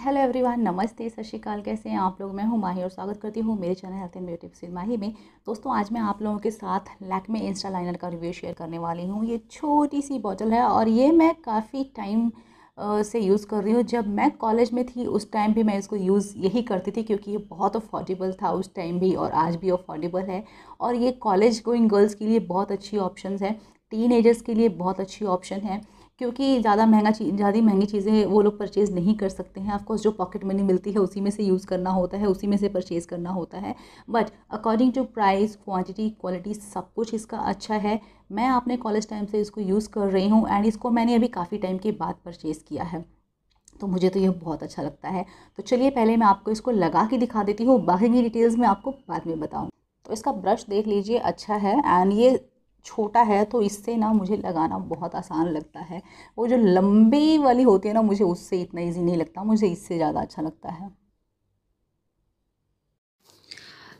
hello everyone नमस्ते सत श्रीकाल कैसे हैं आप लोग मैं हूं माही और स्वागत करती हूं मेरे channel health and beauty with Mahi में दोस्तों आज मैं आप लोगों के साथ लैकमे इंस्टा लाइनर का रिव्यू शेयर करने वाली हूं ये छोटी सी बॉटल है और ये मैं काफ़ी टाइम से यूज़ कर रही हूँ जब मैं कॉलेज में थी उस टाइम भी मैं इसको यूज़ यही करती थी क्योंकि ये बहुत अफोर्डेबल था उस टाइम भी और आज भी अफोर्डेबल है और ये कॉलेज गोइंग गर्ल्स के लिए बहुत अच्छी ऑप्शन है टीन के लिए बहुत अच्छी ऑप्शन है क्योंकि ज़्यादा महंगा चीज ज़्यादा महंगी चीज़ें वो लोग परचेज़ नहीं कर सकते हैं ऑफकोर्स जो पॉकेट मनी मिलती है उसी में से यूज़ करना होता है उसी में से परचेज़ करना होता है but according to price quantity quality सब कुछ इसका अच्छा है मैं अपने कॉलेज टाइम से इसको यूज़ कर रही हूँ एंड इसको मैंने अभी काफ़ी टाइम के बाद परचेज़ किया है तो मुझे तो ये बहुत अच्छा लगता है तो चलिए पहले मैं आपको इसको लगा के दिखा देती हूँ बाकी की डिटेल्स मैं आपको बाद में बताऊँ तो इसका ब्रश देख लीजिए अच्छा है एंड ये छोटा है तो इससे ना मुझे लगाना बहुत आसान लगता है वो जो लंबी वाली होती है ना मुझे उससे इतना ईजी नहीं लगता मुझे इससे ज़्यादा अच्छा लगता है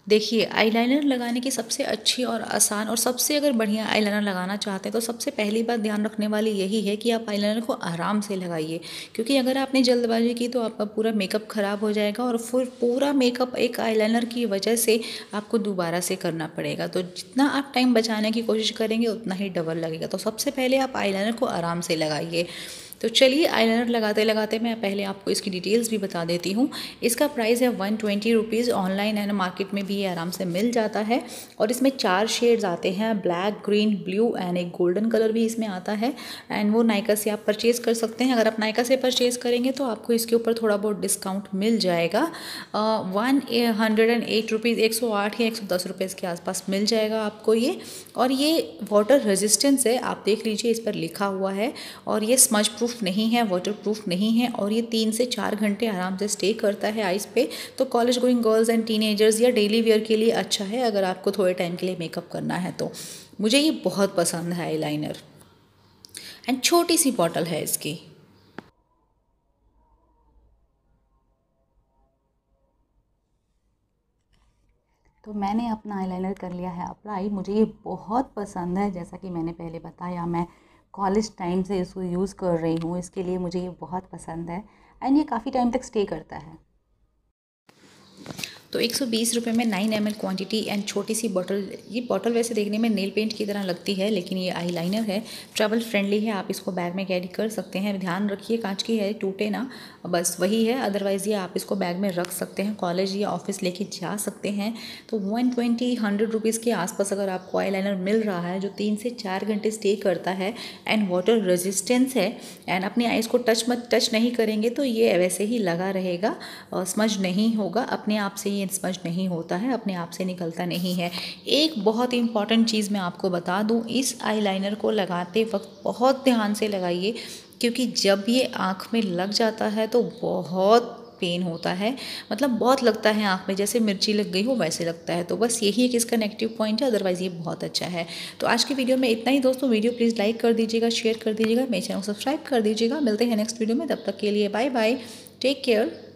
देखिए आईलाइनर लगाने की सबसे अच्छी और आसान और सबसे अगर बढ़िया आईलाइनर लगाना चाहते हैं तो सबसे पहली बात ध्यान रखने वाली यही है कि आप आईलाइनर को आराम से लगाइए क्योंकि अगर आपने जल्दबाजी की तो आपका पूरा मेकअप ख़राब हो जाएगा और फिर पूरा मेकअप एक आईलाइनर की वजह से आपको दोबारा से करना पड़ेगा तो जितना आप टाइम बचाने की कोशिश करेंगे उतना ही डबल लगेगा तो सबसे पहले आप आईलाइनर को आराम से लगाइए तो चलिए आईलाइनर लगाते लगाते मैं पहले आपको इसकी डिटेल्स भी बता देती हूँ इसका प्राइस है one twenty rupees online and market में भी ये आराम से मिल जाता है और इसमें चार शेड्स आते हैं ब्लैक ग्रीन ब्लू एंड एक गोल्डन कलर भी इसमें आता है एंड वो नायका से आप परचेज़ कर सकते हैं अगर आप नायका से परचेज़ करेंगे तो आपको इसके ऊपर थोड़ा बहुत डिस्काउंट मिल जाएगा one hundred and eight rupees एक सौ आठ या एक सौ दस रुपये के आसपास मिल जाएगा आपको ये और ये वाटर रेजिस्टेंस है आप देख लीजिए इस पर लिखा हुआ है और ये स्मज प्रूफ प्रूफ नहीं है वाटर प्रूफ नहीं है और ये तीन से चार घंटे आराम से स्टे करता है आइस पे तो college going girls and teenagers या डेली वेयर के लिए अच्छा है अगर आपको थोड़े टाइम के लिए मेकअप करना है तो मुझे ये बहुत पसंद है आई लाइनर एंड छोटी सी बॉटल है इसकी तो मैंने अपना आई कर लिया है अप्लाई मुझे ये बहुत पसंद है जैसा कि मैंने पहले बताया मैं कॉलेज टाइम से इसको यूज़ कर रही हूँ इसके लिए मुझे ये बहुत पसंद है एंड ये काफ़ी टाइम तक स्टे करता है तो एक सौ बीस रुपये में nine M L quantity and छोटी सी बॉटल ये बॉटल वैसे देखने में नेल पेंट की तरह लगती है लेकिन ये आई लाइनर है ट्रेवल फ्रेंडली है आप इसको बैग में कैरी कर सकते हैं ध्यान रखिए कांच की है टूटे ना बस वही है अदरवाइज़ ये आप इसको बैग में रख सकते हैं कॉलेज या ऑफिस लेके जा सकते हैं तो वन ट्वेंटी हंड्रेड रुपीज़ के आसपास अगर आपको आई लाइनर मिल रहा है जो तीन से चार घंटे स्टे करता है एंड वाटर रेजिस्टेंस है एंड अपनी आइज़ को टच मत टच नहीं करेंगे तो ये वैसे ही लगा रहेगा समझ नहीं होगा अपने आप से ये ये स्पष्ट नहीं होता है अपने आप से निकलता नहीं है एक बहुत इंपॉर्टेंट चीज़ मैं आपको बता दूँ इस आईलाइनर को लगाते वक्त बहुत ध्यान से लगाइए क्योंकि जब ये आँख में लग जाता है तो बहुत पेन होता है मतलब बहुत लगता है आँख में जैसे मिर्ची लग गई हो वैसे लगता है तो बस यही एक इसका नेगेटिव पॉइंट है अदरवाइज़ ये बहुत अच्छा है तो आज की वीडियो में इतना ही दोस्तों वीडियो प्लीज़ लाइक कर दीजिएगा शेयर कर दीजिएगा मेरे चैनल को सब्सक्राइब कर दीजिएगा मिलते हैं नेक्स्ट वीडियो में तब तक के लिए बाय बाय टेक केयर